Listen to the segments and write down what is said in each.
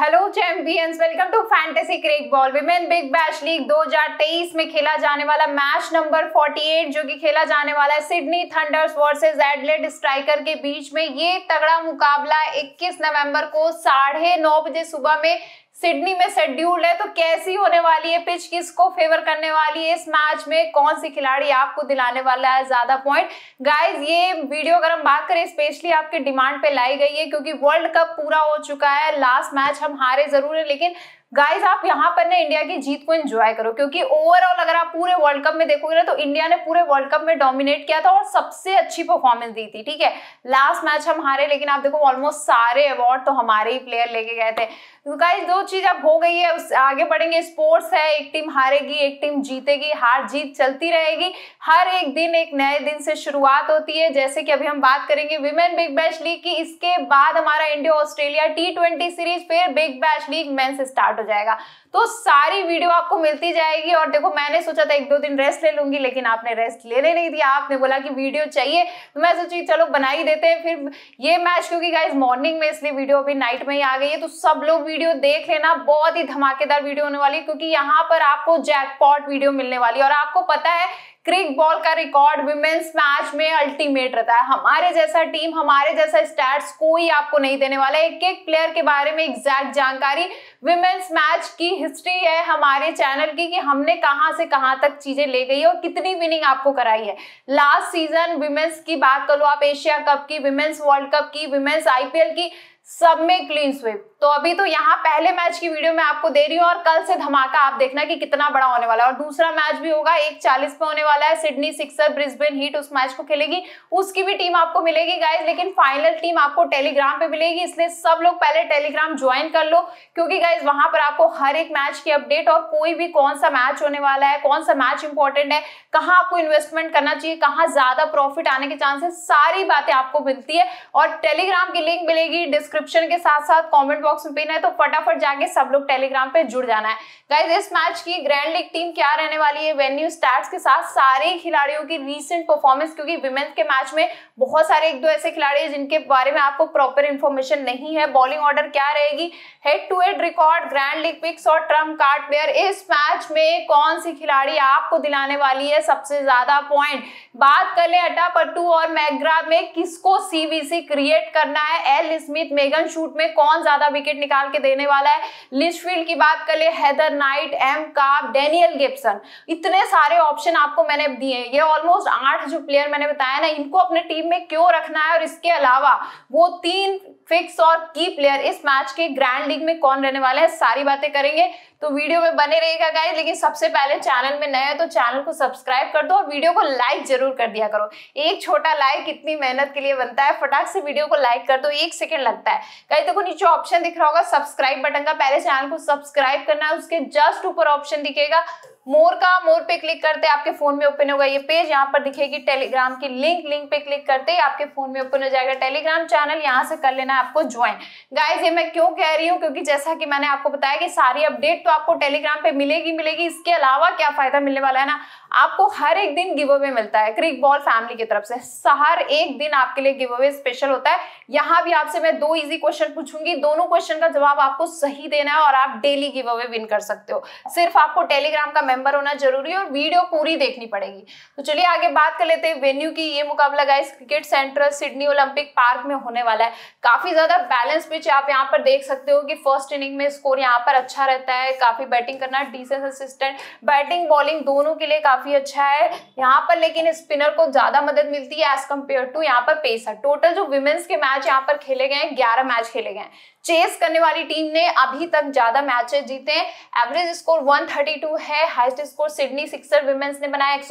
hello champions welcome to fantasy crick ball women big bash league 2023 में खेला जाने वाला मैच नंबर 48 जो कि खेला जाने वाला है Sydney thunders versus Adelaide striker के बीच में ये तगड़ा मुकाबला 21 नवंबर को साढ़े नौ बजे सुबह में सिडनी में शेड्यूल्ड है तो कैसी होने वाली है पिच किसको फेवर करने वाली है इस मैच में कौन सी खिलाड़ी आपको दिलाने वाला है ज्यादा पॉइंट गाइज ये वीडियो अगर हम बात करें स्पेशली आपके डिमांड पे लाई गई है क्योंकि वर्ल्ड कप पूरा हो चुका है लास्ट मैच हम हारे जरूर है लेकिन गाइस आप यहाँ पर ना इंडिया की जीत को एंजॉय करो क्योंकि ओवरऑल अगर आप पूरे वर्ल्ड कप में देखोगे ना तो इंडिया ने पूरे वर्ल्ड कप में डोमिनेट किया था और सबसे अच्छी परफॉर्मेंस दी थी ठीक है लास्ट मैच हम हारे लेकिन आप देखो ऑलमोस्ट सारे अवार्ड तो हमारे ही प्लेयर लेके गए थे तो दो चीज अब हो गई है उस आगे बढ़ेंगे स्पोर्ट्स है एक टीम हारेगी एक टीम जीतेगी हार जीत चलती रहेगी हर एक दिन एक नए दिन से शुरुआत होती है जैसे कि अभी हम बात करेंगे विमेन बिग बैश लीग की इसके बाद हमारा इंडिया ऑस्ट्रेलिया टी सीरीज फिर बिग बैश लीग मैं स्टार्ट हो जाएगा तो सारी वीडियो आपको मिलती जाएगी और देखो मैंने सोचा था एक दो दिन रेस्ट ले लूंगी लेकिन आपने रेस्ट लेने नहीं दिया आपने बोला कि वीडियो चाहिए तो मैं सोची चलो बना ही देते हैं फिर ये मैच क्योंकि गाइज मॉर्निंग में इसलिए वीडियो अभी नाइट में ही आ गई है तो सब लोग वीडियो देख लेना बहुत ही धमाकेदार वीडियो होने वाली है क्योंकि यहाँ पर आपको जैकपॉट वीडियो मिलने वाली है और आपको पता है क्रिक बॉल का रिकॉर्ड विमेन्स मैच में अल्टीमेट रहता है हमारे जैसा टीम हमारे जैसा स्टैट्स कोई आपको नहीं देने वाला एक एक प्लेयर के बारे में एग्जैक्ट जानकारी विमेन्स मैच की हिस्ट्री है हमारे चैनल की कि हमने कहाँ से कहाँ तक चीजें ले गई और कितनी विनिंग आपको कराई है लास्ट सीजन विमेन्स की बात कर लो आप एशिया कप की विमेन्स वर्ल्ड कप की विमेन्स आईपीएल की सब में क्लीन स्विप तो अभी तो यहाँ पहले मैच की वीडियो मैं आपको दे रही हूँ और कल से धमाका आप देखना कि कितना बड़ा होने वाला है और दूसरा मैच भी होगा एक चालीस पे होने वाला है सिडनी सिक्सर ब्रिस्बेन हीट उस मैच को खेलेगी उसकी भी टीम आपको मिलेगी गाइज लेकिन फाइनल टीम आपको टेलीग्राम पे मिलेगी इसलिए सब लोग पहले टेलीग्राम ज्वाइन कर लो क्योंकि गाइज वहां पर आपको हर एक मैच की अपडेट और कोई भी कौन सा मैच होने वाला है कौन सा मैच इंपॉर्टेंट है कहाँ आपको इन्वेस्टमेंट करना चाहिए कहाँ ज्यादा प्रॉफिट आने के चांसेस सारी बातें आपको मिलती है और टेलीग्राम की लिंक मिलेगी डिस्क्रिप्शन के साथ साथ कॉमेंट बॉक्स में पिन है तो फटाफट जाके सब लोग टेलीग्राम पे जुड़ जाना है गाइज इस मैच की ग्रैंड लीग टीम क्या रहने वाली है वेन्यू स्टैट्स के साथ सारे खिलाड़ियों की रिसेंट परफॉर्मेंस क्योंकि विमेंस के मैच में बहुत सारे एक दो ऐसे खिलाड़ी है जिनके बारे में आपको प्रॉपर इन्फॉर्मेशन नहीं है बॉलिंग ऑर्डर क्या रहेगी head to head record grand league picks और ट्रम्प कार्ड प्लेयर इस मैच में कौन सी खिलाड़ी आपको दिलाने वाली है सबसे ज्यादा पॉइंट बात कर ले अटा पट्टू और मैग्रा में किसको सीवीसी क्रिएट करना है एल स्मिथ मेगन शूट में कौन ज्यादा विकेट निकाल के देने वाला है लिस्टफील्ड की बात कर ले Heather Knight M Kapp Danielle Gibson इतने सारे ऑप्शन आपको मैंने दिए ये ऑलमोस्ट आठ जो प्लेयर मैंने बताया ना इनको अपने टीम में क्यों रखना है और इसके अलावा वो तीन फिक्स और की प्लेयर इस मैच के ग्रैंड लीग में कौन रहने वाला है सारी बातें करेंगे तो वीडियो में बने रहेगा गाइस लेकिन सबसे पहले चैनल में नए हो तो चैनल को सब्सक्राइब कर दो और वीडियो को लाइक जरूर कर दिया करो एक छोटा लाइक इतनी मेहनत के लिए बनता है फटाक से वीडियो को लाइक कर दो एक सेकेंड लगता है गाइस देखो तो नीचे ऑप्शन दिख रहा होगा सब्सक्राइब बटन का पहले चैनल को सब्सक्राइब करना है उसके जस्ट ऊपर ऑप्शन दिखेगा मोर का मोर पे क्लिक करते आपके फोन में ओपन होगा ये पेज यहाँ पर दिखेगी टेलीग्राम की लिंक लिंक पे क्लिक करते ही आपके फोन में ओपन हो जाएगा टेलीग्राम चैनल यहाँ से कर लेना आपको ज्वाइन गाइस ये मैं क्यों कह रही हूँ क्योंकि जैसा कि मैंने आपको बताया कि सारी अपडेट तो आपको टेलीग्राम पे मिलेगी मिलेगी इसके अलावा क्या फायदा मिलने वाला है ना आपको हर एक दिन गिव अवे मिलता है क्रिक बॉल फैमिली की तरफ से हर एक दिन आपके लिए गिव अवे स्पेशल होता है यहाँ भी आपसे मैं दो इजी क्वेश्चन पूछूंगी दोनों क्वेश्चन का जवाब आपको सही देना है और आप डेली गिव अवे विन कर सकते हो सिर्फ आपको टेलीग्राम का मेंबर होना जरूरी है और वीडियो पूरी देखनी पड़ेगी तो चलिए आगे बात कर लेते हैं वेन्यू की ये मुकाबला guys cricket central Sydney Olympic park में होने वाला है काफी ज्यादा बैलेंस पिच आप यहाँ पर देख सकते हो कि फर्स्ट इनिंग में स्कोर यहाँ पर अच्छा रहता है काफी बैटिंग करना डिसेंस असिस्टेंट बैटिंग बॉलिंग दोनों के लिए काफी अच्छा है यहाँ पर लेकिन स्पिनर को ज्यादा मदद मिलती है एज कम्पेयर टू यहाँ पर पेसर टोटल जो वुमेन्स के मैच यहाँ पर खेले गए हैं ग्यारह मैच खेले गए हैं चेस करने वाली टीम ने अभी तक ज्यादा मैचेस जीते एवरेज स्कोर 132 है highest score Sydney sixer women's ने बनाया एक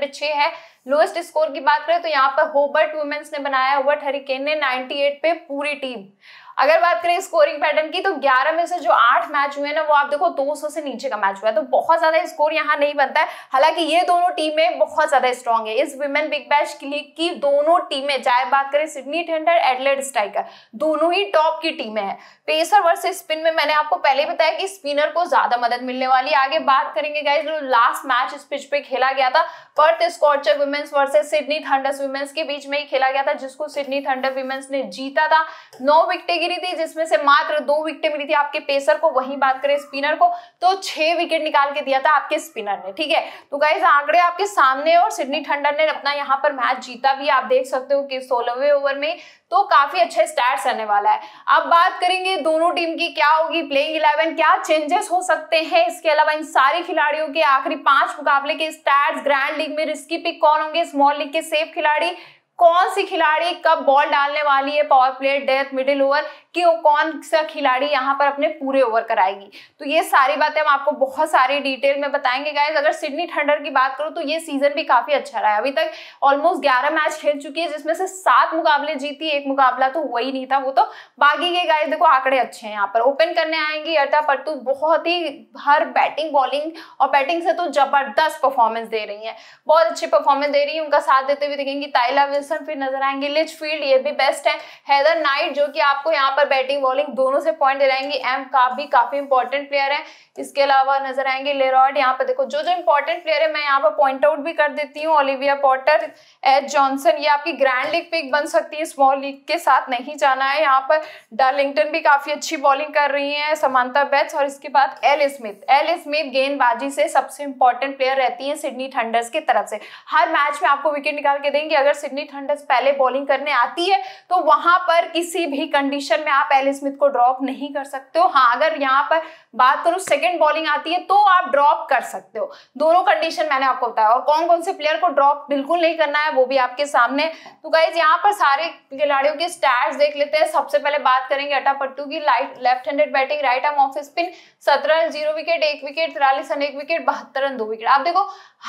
पे छह है लोएस्ट स्कोर की बात करें तो यहाँ पर होबर्ट वुमेन्स ने बनाया हुआ हरिकेन ने 98 पे पूरी टीम अगर बात करें स्कोरिंग पैटर्न की तो 11 में से जो आठ मैच हुए ना वो आप देखो 200 से नीचे का मैच हुआ है तो बहुत ज्यादा स्कोर यहाँ नहीं बनता है हालांकि ये दोनों टीमें बहुत ज्यादा स्ट्रॉन्ग है इस वुमेन बिग बैश लीग की दोनों टीमें चाहे बात करें सिडनी टेंडर एडलेट स्ट्राइकर दोनों ही टॉप की टीमें हैं पेसर वर्सेस स्पिन में मैंने आपको पहले बताया कि स्पिनर को ज्यादा मदद मिलने वाली आगे बात करेंगे गाइज जो लास्ट मैच इस पिच पे खेला गया था Perth Scorcher women's versus Sydney thunders women's के बीच में ही खेला गया था जिसको सिडनी थंडर वुमेन्स ने जीता था नौ विकटे की गिरी थी जिसमें से मात्र दो विकेटें मिली थी आपके पेसर को वही बात करें स्पिनर को तो छह विकेट निकाल के दिया था आपके स्पिनर ने ठीक है तो गाइज आंकड़े आपके सामने और सिडनी ठंडर ने अपना यहाँ पर मैच जीता भी आप देख सकते हो कि सोलहवे ओवर में तो काफी अच्छे स्टार्ट रहने वाला है अब बात करेंगे दोनों टीम की क्या होगी प्लेइंग इलेवन क्या चेंजेस हो सकते हैं इसके अलावा इन सारे खिलाड़ियों के आखिरी पांच मुकाबले के स्टार्ट ग्रैंड लीग में रिस्की पिक कौन होंगे स्मॉल लीग के सेफ खिलाड़ी कौन सी खिलाड़ी कब बॉल डालने वाली है power play death middle over क्यों कौन सा खिलाड़ी यहाँ पर अपने पूरे ओवर कराएगी तो ये सारी बातें हम आपको बहुत सारी डिटेल में बताएंगे गाइज अगर सिडनी थंडर की बात करूँ तो ये सीजन भी काफी अच्छा रहा है अभी तक ऑलमोस्ट ग्यारह मैच खेल चुकी है जिसमें से सात मुकाबले जीती एक मुकाबला तो हुआ ही नहीं था वो तो बाकी के गाइज देखो आंकड़े अच्छे हैं यहाँ पर ओपन करने आएंगी अर्ता परतू बहुत ही हर बैटिंग बॉलिंग और बैटिंग से तो जबरदस्त परफॉर्मेंस दे रही है बहुत अच्छी परफॉर्मेंस दे रही है उनका साथ देते हुए देखेंगी ताइला विल्स हैरिसन फिर नजर आएंगे लिच फील्ड ये भी बेस्ट है हैदर नाइट जो कि आपको यहाँ पर बैटिंग बॉलिंग दोनों से पॉइंट दिलाएंगे एम का भी काफी इंपॉर्टेंट प्लेयर है इसके अलावा नजर आएंगे लेरॉड यहाँ पर देखो जो जो इंपॉर्टेंट प्लेयर है मैं यहाँ पर पॉइंट आउट भी कर देती हूँ ओलिविया पॉटर एच जॉनसन ये आपकी ग्रैंड लीग पिक बन सकती है स्मॉल लीग के साथ नहीं जाना है यहाँ पर डार्लिंगटन भी काफी अच्छी बॉलिंग कर रही है समानता बेट्स और इसके बाद एल स्मिथ एल स्मिथ गेंदबाजी से सबसे इंपॉर्टेंट प्लेयर रहती है सिडनी थंडर्स की तरफ से हर मैच में आपको विकेट निकाल के देंगे अगर सिडनी थंडर हंटर्स पहले बॉलिंग करने आती है तो वहां पर किसी भी कंडीशन में आप एल स्मिथ को ड्रॉप नहीं कर सकते हो हाँ अगर यहाँ पर बात करूं सेकेंड बॉलिंग आती है तो आप ड्रॉप कर सकते हो दोनों कंडीशन मैंने आपको बताया और कौन कौन से प्लेयर को ड्रॉप बिल्कुल नहीं करना है वो भी आपके सामने तो गाइज यहाँ पर सारे खिलाड़ियों के स्टैट्स देख लेते हैं सबसे पहले बात करेंगे अटा पट्टू की light left handed batting right arm off spin सत्रह जीरो विकेट एक विकेट तिरालीस रन एक विकेट बहत्तर रन दो विकेट आप देखो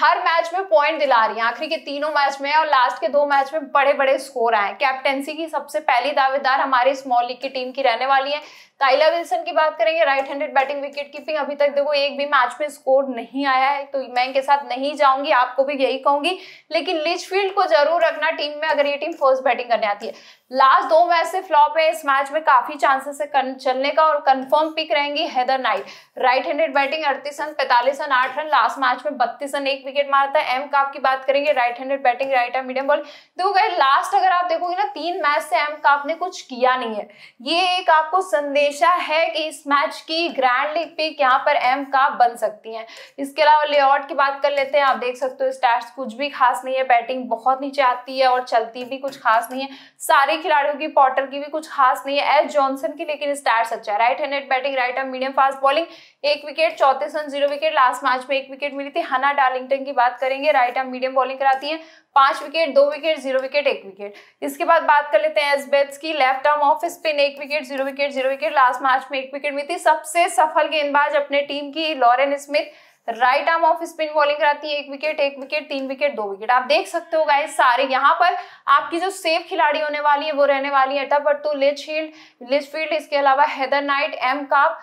हर मैच में पॉइंट दिला रही है आखिरी के तीनों मैच में और लास्ट के दो मैच में में बड़े बड़े स्कोर आए कैप्टेंसी की सबसे पहली दावेदार हमारे स्मॉल लीग की टीम की रहने वाली है ताइला विल्सन की बात करेंगे right handed batting wicket keeping अभी तक देखो एक भी मैच में स्कोर नहीं आया है तो मैं इनके साथ नहीं जाऊंगी आपको भी यही कहूंगी लेकिन लिचफील्ड को जरूर रखना टीम में अगर ये टीम फर्स्ट बैटिंग करने आती है लास्ट दो मैच से फ्लॉप है इस मैच में काफी चांसेस है चलने का और कंफर्म पिक रहेंगी Heather Knight right handed batting अड़तीस रन पैंतालीस रन आठ रन लास्ट मैच में बत्तीस रन एक विकेट मारता है एम काप की बात करेंगे राइट हैंडेड बैटिंग राइट है मीडियम बॉल तो अगर लास्ट अगर आप देखोगे ना तीन मैच से एम का आपने कुछ किया नहीं है ये एक आपको संदेशा है कि इस मैच की ग्रैंड लीग पे यहाँ पर एम का बन सकती है इसके अलावा लेआउट की बात कर लेते हैं आप देख सकते हो स्टैट्स कुछ भी खास नहीं है बैटिंग बहुत नीचे आती है और चलती भी कुछ खास नहीं है सारे खिलाड़ियों की पॉटर की भी कुछ खास नहीं है एस जॉनसन की लेकिन स्टार सच्चा right hand batting right arm medium fast bowling एक विकेट चौतीस run zero wicket last match में एक विकेट मिली थी हना डार्लिंगटन की बात करेंगे राइट आर्म मीडियम बॉलिंग कराती है पांच विकेट दो विकेट जीरो विकेट एक विकेट इसके बाद बात कर लेते हैं एस बेट्स की लेफ्ट आर्म ऑफ स्पिन एक wicket zero wicket zero wicket last match में एक विकेट मिली थी सबसे सफल गेंदबाज अपने टीम की Lauren Smith right arm off spin bowling कराती है एक विकेट एक विकेट तीन विकेट दो विकेट आप देख सकते हो गाइस सारे यहाँ पर आपकी जो सेफ खिलाड़ी होने वाली है वो रहने वाली है टपट्टू लिचफील्ड लिचफील्ड इसके अलावा हैदर नाइट एम काप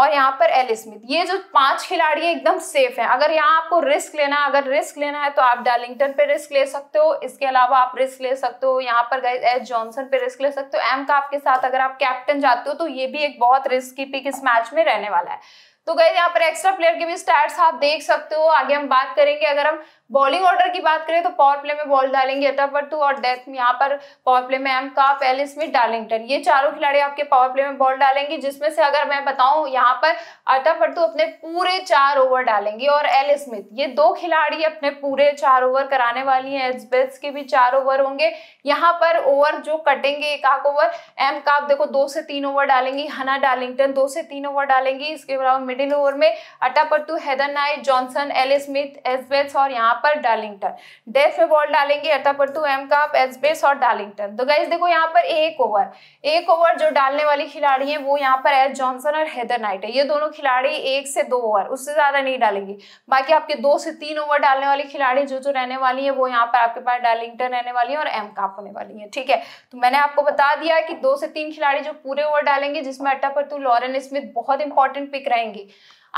और यहाँ पर एल स्मिथ ये जो पांच खिलाड़ी है एकदम सेफ हैं अगर यहाँ आपको रिस्क लेना है अगर रिस्क लेना है तो आप डार्लिंगटन पे रिस्क ले सकते हो इसके अलावा आप रिस्क ले सकते हो यहाँ पर गए एच जॉनसन पे रिस्क ले सकते हो एम काफ के साथ अगर आप कैप्टन जाते हो तो ये भी एक बहुत रिस्क की पिक इस मैच में रहने वाला है तो गए यहाँ पर एक्स्ट्रा प्लेयर के भी स्टैट्स आप देख सकते हो आगे हम बात करेंगे अगर हम बॉलिंग ऑर्डर की बात करें तो पावर प्ले में बॉल डालेंगे अटापटू और डेथ यहाँ पर पावर प्ले में एम का पैलिस में डार्लिंगटन ये चारों खिलाड़ी आपके पावर प्ले में बॉल डालेंगे जिसमें से अगर मैं बताऊं यहाँ पर अटापटू अपने पूरे चार ओवर डालेंगे और एल स्मिथ ये दो खिलाड़ी अपने पूरे चार ओवर कराने वाली हैं एजबेट्स के भी चार ओवर होंगे यहाँ पर ओवर जो कटेंगे एक आक ओवर एम का देखो दो से तीन ओवर डालेंगी हना डार्लिंगटन दो से तीन ओवर डालेंगी इसके अलावा मिडिल ओवर में Athapaththu Heather Knight Johnson L Smith S Bates और यहाँ पर डार्लिंगटन डेफ में बॉल डालेंगे अर्थापटू एम का एस बेस और डार्लिंगटन तो गाइज देखो यहाँ पर एक ओवर एक ओवर जो डालने वाली खिलाड़ी है वो यहाँ पर एस जॉनसन और हैदर नाइट है ये दोनों खिलाड़ी एक से दो ओवर उससे ज़्यादा नहीं डालेंगे बाकी आपके दो से तीन ओवर डालने वाली खिलाड़ी जो जो रहने वाली है वो यहाँ पर आपके पास डार्लिंगटन रहने वाली है और एम काप होने वाली है ठीक है तो मैंने आपको बता दिया कि दो से तीन खिलाड़ी जो पूरे ओवर डालेंगे जिसमें अट्टापटू लॉरेन स्मिथ बहुत इंपॉर्टेंट पिक रहेंगे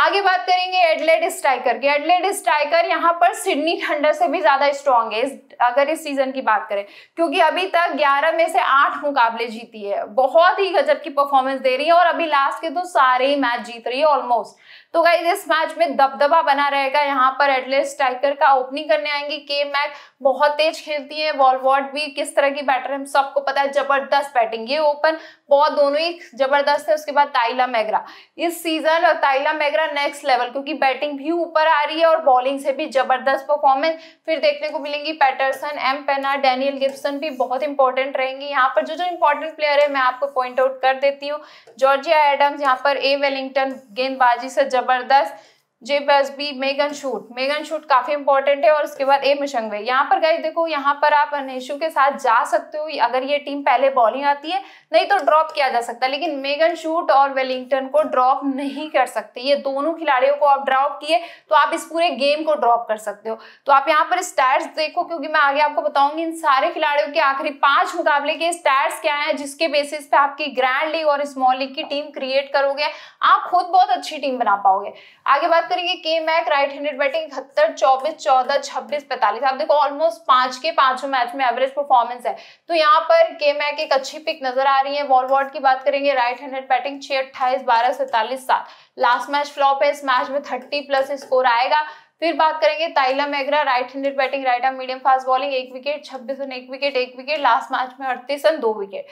आगे बात करेंगे एडलेड स्ट्राइकर की एडलेड स्ट्राइकर यहाँ पर सिडनी थंडर से भी ज्यादा स्ट्रांग है अगर इस सीजन की बात करें क्योंकि अभी तक 11 में से 8 मुकाबले जीती है बहुत ही गजब की परफॉर्मेंस दे रही है और अभी लास्ट के तो सारे ही मैच जीत रही है ऑलमोस्ट तो गाइज इस मैच में दबदबा बना रहेगा यहाँ पर एडलेस स्ट्राइकर का ओपनिंग करने आएंगे के मैक बहुत तेज खेलती है वॉलवॉर्ड भी किस तरह की बैटर है सबको पता है जबरदस्त बैटिंग ये ओपन बहुत दोनों ही जबरदस्त है उसके बाद ताइला मैगरा इस season Tahlia McGrath next level क्योंकि बैटिंग भी ऊपर आ रही है और बॉलिंग से भी जबरदस्त परफॉर्मेंस फिर देखने को मिलेंगी Patterson M Penna Danielle Gibson भी बहुत इंपॉर्टेंट रहेंगी यहाँ पर जो जो इंपॉर्टेंट प्लेयर है मैं आपको पॉइंट आउट कर देती हूँ जॉर्जिया एडम्स यहाँ पर ए वेलिंगटन गेंदबाजी से जब bardas J plus B Megan Schutt Megan Schutt काफी इंपॉर्टेंट है और उसके बाद ए मिशंगवे यहाँ पर गए देखो यहाँ पर आप अनेशु के साथ जा सकते हो अगर ये टीम पहले बॉलिंग आती है नहीं तो ड्रॉप किया जा सकता है लेकिन मेगन शूट और वेलिंगटन को ड्रॉप नहीं कर सकते ये दोनों खिलाड़ियों को आप ड्रॉप किए तो आप इस पूरे गेम को ड्रॉप कर सकते हो तो आप यहाँ पर स्टैट्स देखो क्योंकि मैं आगे आपको बताऊंगी इन सारे खिलाड़ियों के आखिरी पांच मुकाबले के स्टैट्स क्या है जिसके बेसिस पे आपकी ग्रैंड लीग और स्मॉल लीग की टीम क्रिएट करोगे आप खुद बहुत अच्छी टीम बना पाओगे आगे बात करेंगे के मैक राइट हैंडेड बैटिंग इकहत्तर चौबीस चौदह छब्बीस पैंतालीस आप देखो ऑलमोस्ट पांच के पांचों मैच में एवरेज परफॉर्मेंस है तो यहाँ पर के मैक एक अच्छी पिक नजर आ रही है वॉल वॉर्ड की बात करेंगे राइट हैंडेड बैटिंग छह अट्ठाईस बारह सैतालीस सात लास्ट मैच फ्लॉप है इस मैच में थर्टी प्लस स्कोर आएगा फिर बात करेंगे Tahlia McGrath right handed batting right arm medium fast bowling एक विकेट छब्बीस रन एक विकेट एक विकेट लास्ट मैच में अड़तीस रन दो विकेट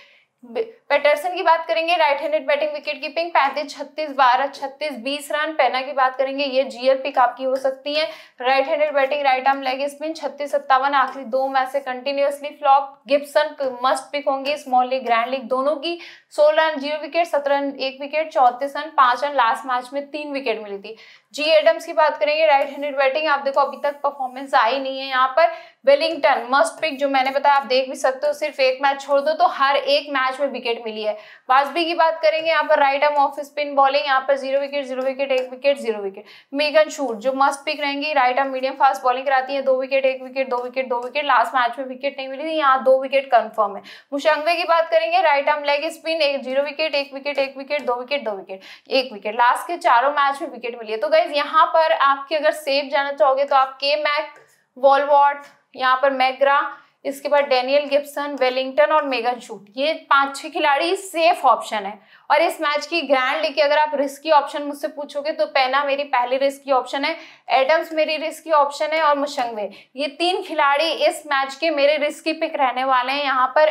पैटरसन की बात करेंगे right handed batting wicket keeping पैंतीस छत्तीस बारह छत्तीस बीस रन पैना की बात करेंगे ये जीएल पिक आपकी हो सकती है right handed batting right arm leg spin छत्तीस सत्तावन आखिरी दो मैच से continuously flop Gibson must pick होंगी स्मॉल लीग ग्रैंड लीग दोनों की सोलह रन जीरो विकेट सत्रह रन एक विकेट चौतीस रन पांच रन लास्ट मैच में तीन विकेट मिली थी जी एडम्स की बात करेंगे राइट हैंडेड बैटिंग आप देखो अभी तक परफॉर्मेंस आई नहीं है यहाँ पर वेलिंगटन मस्ट पिक जो मैंने बताया आप देख भी सकते हो सिर्फ एक मैच छोड़ दो तो हर एक मैच में विकेट विकेट मिली है वाजबी की बात करेंगे यहाँ पर right arm off spin bowling यहाँ पर जीरो विकेट जीरो विकेट एक wicket zero wicket Megan Schutt जो मस्ट पिक रहेंगी right arm medium fast bowling कराती है दो विकेट एक विकेट दो विकेट दो विकेट लास्ट मैच में विकेट नहीं मिली थी यहाँ दो विकेट कन्फर्म है मुशंगवे की बात करेंगे राइट आर्म लेग स्पिन एक जीरो विकेट एक विकेट एक विकेट दो विकेट दो विकेट एक विकेट लास्ट के चारों मैच में विकेट मिली है तो गाइज यहाँ पर आपके अगर सेफ जाना चाहोगे तो आप के मैक वॉलवॉट यहाँ पर मैग्रा इसके बाद डेनियल गिब्सन वेलिंगटन और मेगन शूट ये पांच छह खिलाड़ी सेफ ऑप्शन है और इस मैच की ग्रैंड लेके अगर आप रिस्की ऑप्शन मुझसे पूछोगे तो पैना मेरी पहली रिस्की ऑप्शन है एडम्स मेरी रिस्की ऑप्शन है और मुशंगवे ये तीन खिलाड़ी इस मैच के मेरे रिस्की पिक रहने वाले हैं यहाँ पर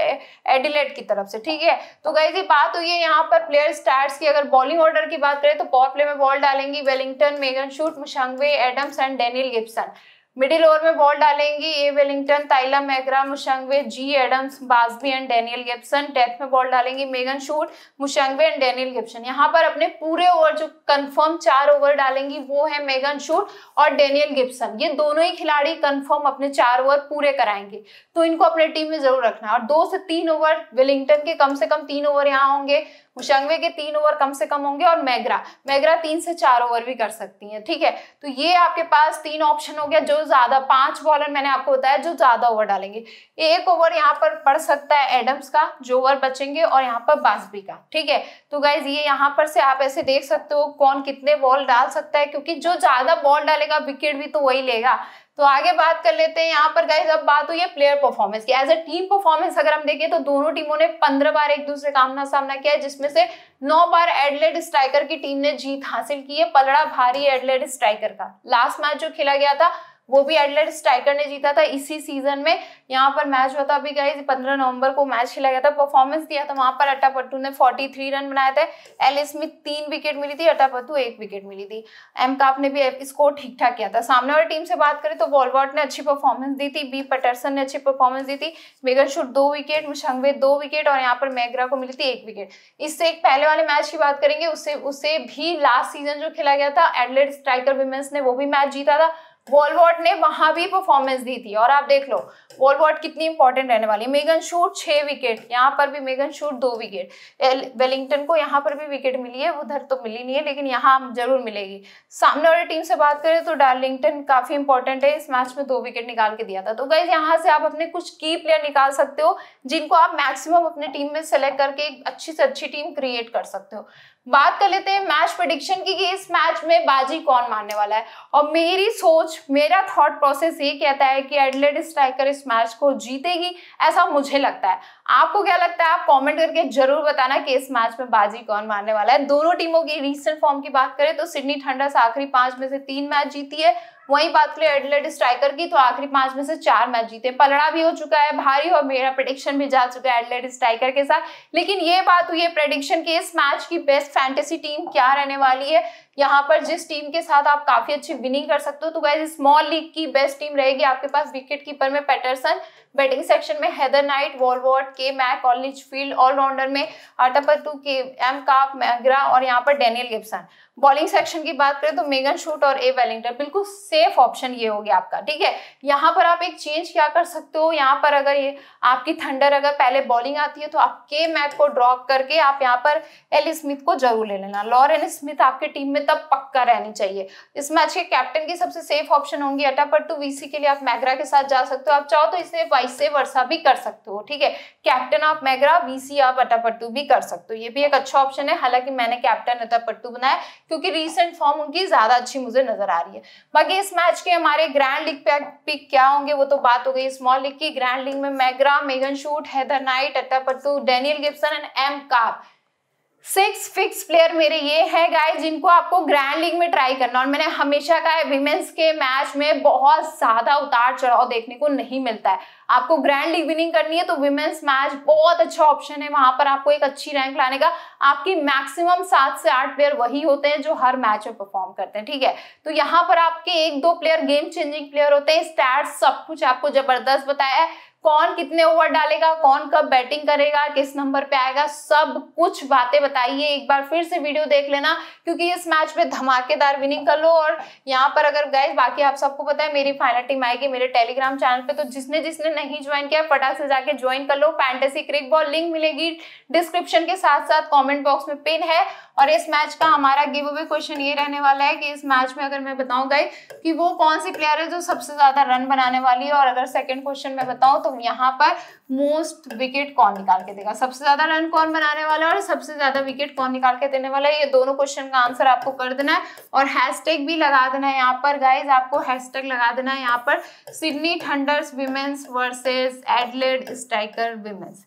एडिलेट की तरफ से ठीक है तो गई जी बात हुई है यहाँ पर प्लेयर स्टार्ट की अगर बॉलिंग ऑर्डर की बात करें तो पॉप प्ले में बॉल डालेंगी Wellington Megan Schutt Mushangwe Adams and Danielle Gibson middle over में बॉल डालेंगी A Wellington Tahlia McGrath Mushangwe G Adams बाजबी एंड डेनियल गिप्सन डेथ में बॉल डालेंगी Megan Schutt Mushangwe and Danielle Gibson यहाँ पर अपने पूरे ओवर जो कंफर्म चार ओवर डालेंगी वो है मेगन शूट और डेनियल गिप्सन ये दोनों ही खिलाड़ी कंफर्म अपने चार ओवर पूरे कराएंगे तो इनको अपने टीम में जरूर रखना और दो से तीन ओवर वेलिंगटन के कम से कम तीन ओवर यहाँ होंगे हुशंगवे के तीन ओवर कम से कम होंगे और मैग्रा मैग्रा तीन से चार ओवर भी कर सकती हैं ठीक है तो ये आपके पास तीन ऑप्शन हो गया जो ज्यादा पांच बॉलर मैंने आपको बताया जो ज्यादा ओवर डालेंगे एक ओवर यहाँ पर पड़ सकता है एडम्स का जो ओवर बचेंगे और यहाँ पर बासबी का ठीक है तो गाइज ये यहाँ पर से आप ऐसे देख सकते हो कौन कितने बॉल डाल सकता है क्योंकि जो ज्यादा बॉल डालेगा विकेट भी तो वही लेगा तो आगे बात कर लेते हैं यहाँ पर गाइज अब बात हुई है प्लेयर परफॉर्मेंस की एज ए टीम परफॉर्मेंस अगर हम देखें तो दोनों टीमों ने पंद्रह बार एक दूसरे का आमना सामना किया है जिसमें से नौ बार एडलेट स्ट्राइकर की टीम ने जीत हासिल की है पलड़ा भारी एडलेट स्ट्राइकर का लास्ट मैच जो खेला गया था वो भी एडलेट स्ट्राइकर ने जीता था इसी सीजन में यहाँ पर मैच हुआ था अभी गाइज पंद्रह नवंबर को मैच खेला गया था परफॉर्मेंस दिया था वहां पर अट्टापट्टू ने 43 रन बनाए थे एल स्मिथ तीन विकेट मिली थी अट्टापट्टू एक विकेट मिली थी एम काप ने भी स्कोर ठीक ठाक किया था सामने वाली टीम से बात करें तो वॉलवॉट ने अच्छी परफॉर्मेंस दी थी बी पटरसन ने अच्छी परफॉर्मेंस दी थी मेगन शुट दो विकेट मुशंगवे दो विकेट और यहाँ पर मैग्रा को मिली थी एक विकेट इससे एक पहले वाले मैच की बात करेंगे उससे उसे भी लास्ट सीजन जो खेला गया था एडलेट स्ट्राइकर विमेंस ने वो भी मैच जीता था वॉलवॉट ने वहां भी परफॉर्मेंस दी थी और आप देख लो वॉलवॉट कितनी इंपॉर्टेंट रहने वाली मेगन शूट छह विकेट यहाँ पर भी मेगन शूट दो विकेट वेलिंगटन को यहाँ पर भी विकेट मिली है उधर तो मिली नहीं है लेकिन यहाँ जरूर मिलेगी सामने वाली टीम से बात करें तो डार्लिंगटन काफ़ी इंपॉर्टेंट है इस मैच में दो विकेट निकाल के दिया था तो गई यहाँ से आप अपने कुछ की प्लेयर निकाल सकते हो जिनको आप मैक्सिमम अपने टीम में सेलेक्ट करके एक अच्छी से अच्छी टीम क्रिएट कर सकते हो बात कर लेते हैं मैच प्रडिक्शन की कि इस मैच में बाजी कौन मारने वाला है और मेरी सोच मेरा थॉट प्रोसेस ये कहता है कि एडलेट स्ट्राइकर इस मैच को जीतेगी ऐसा मुझे लगता है आपको क्या लगता है आप कमेंट करके जरूर बताना कि इस मैच में बाजी कौन मारने वाला है दोनों टीमों की रिसेंट फॉर्म की बात करें तो सिडनी थंडर्स आखिरी पांच में से तीन मैच जीती है वही बात करें एडलेट स्ट्राइकर की तो आखिरी पांच में से चार मैच जीते पलड़ा भी हो चुका है भारी और मेरा प्रडिक्शन भी जा चुका है एडलेट स्ट्राइकर के साथ लेकिन ये बात हुई है प्रडिक्शन की इस मैच की बेस्ट फैंटेसी टीम क्या रहने वाली है यहाँ पर जिस टीम के साथ आप काफी अच्छी विनिंग कर सकते हो तो गाइज स्मॉल लीग की बेस्ट टीम रहेगी आपके पास विकेट कीपर में पैटरसन बैटिंग सेक्शन में हैदर नाइट वॉलवॉट के मैक और फील्ड ऑलराउंडर में आटापत्तू के एम काप मैग्रा और यहाँ पर डेनियल गिब्सन बॉलिंग सेक्शन की बात करें तो मेगन शूट और ए वेलिंगटन बिल्कुल सेफ ऑप्शन ये हो गया आपका ठीक है यहाँ पर आप एक चेंज क्या कर सकते हो यहाँ पर अगर ये आपकी थंडर अगर पहले बॉलिंग आती है तो आप के मैक को ड्रॉप करके आप यहाँ पर एल स्मिथ को जरूर ले लेना लॉरेन स्मिथ आपके टीम में तब पक्का रहनी चाहिए इस मैच के कैप्टन की सबसे सेफ ऑप्शन होंगी अटापट टू वीसी के लिए आप मैग्रा के साथ जा सकते हो आप चाहो तो इसे वाइस से वर्षा भी कर सकते हो ठीक है कैप्टन ऑफ मैग्रा वीसी आप अटापट्टू भी कर सकते हो ये भी एक अच्छा ऑप्शन है हालांकि मैंने कैप्टन अटापट्टू बनाया क्योंकि रिसेंट फॉर्म उनकी ज्यादा अच्छी मुझे नजर आ रही है बाकी इस मैच के हमारे ग्रैंड लीग पिक क्या होंगे वो तो बात हो गई स्मॉल लीग की ग्रैंड लीग में McGrath Megan Schutt Heather Knight Athapaththu Danielle Gibson and M Kapp six fix player मेरे ये है गाइस जिनको आपको ग्रैंड लीग में ट्राई करना और मैंने हमेशा कहा है विमेंस के मैच में बहुत ज्यादा उतार चढ़ाव देखने को नहीं मिलता है आपको ग्रैंड लीग विनिंग करनी है तो विमेंस मैच बहुत अच्छा ऑप्शन है वहां पर आपको एक अच्छी रैंक लाने का आपकी मैक्सिमम सात से आठ प्लेयर वही होते हैं जो हर मैच में परफॉर्म करते हैं ठीक है तो यहाँ पर आपके एक दो प्लेयर गेम चेंजिंग प्लेयर होते हैं स्टैट सब कुछ आपको जबरदस्त बताया है कौन कितने ओवर डालेगा कौन कब बैटिंग करेगा किस नंबर पे आएगा सब कुछ बातें बताइए एक बार फिर से वीडियो देख लेना क्योंकि इस मैच में धमाकेदार विनिंग कर लो और यहाँ पर अगर गए बाकी आप सबको पता है मेरी फाइनल टीम आएगी मेरे टेलीग्राम चैनल पे तो जिसने जिसने नहीं ज्वाइन किया फटाक से जाके ज्वाइन कर लो फैंटेसी क्रिक बॉल लिंक मिलेगी डिस्क्रिप्शन के साथ साथ कॉमेंट बॉक्स में पिन है और इस मैच का हमारा गिव अवे क्वेश्चन ये रहने वाला है कि इस मैच में अगर मैं बताऊँ गई कि वो कौन सी प्लेयर है जो सबसे ज्यादा रन बनाने वाली है और अगर सेकेंड क्वेश्चन में बताऊँ तो तो यहाँ पर मोस्ट विकेट कौन निकाल के देगा सबसे ज्यादा रन कौन बनाने वाला है और सबसे ज्यादा विकेट कौन निकाल के देने वाला है ये दोनों क्वेश्चन का आंसर आपको कर देना है और हैशटैग भी लगा देना है यहाँ पर गाइज आपको हैशटैग लगा देना है यहाँ पर Sydney thunders women's versus Adelaide striker women's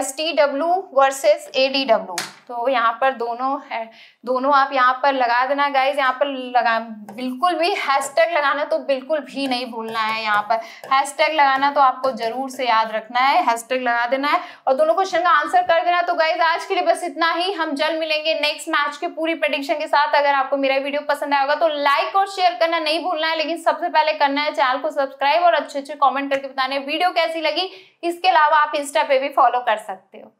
S T W versus A D W तो यहाँ पर दोनों है दोनों आप यहाँ पर लगा देना गाइज यहाँ पर लगा बिल्कुल भी हैशटैग लगाना तो बिल्कुल भी नहीं भूलना है यहाँ पर हैशटैग लगाना तो आपको ज़रूर से याद रखना है हैशटैग लगा देना है और दोनों क्वेश्चन का आंसर कर देना तो गाइज आज के लिए बस इतना ही हम जल्द मिलेंगे नेक्स्ट मैच की पूरी प्रडिक्शन के साथ अगर आपको मेरा वीडियो पसंद आएगा तो लाइक और शेयर करना नहीं भूलना है लेकिन सबसे पहले करना है चैनल को सब्सक्राइब और अच्छे अच्छे कॉमेंट करके बताना वीडियो कैसी लगी इसके अलावा आप इंस्टा पे भी फॉलो कर सकते हो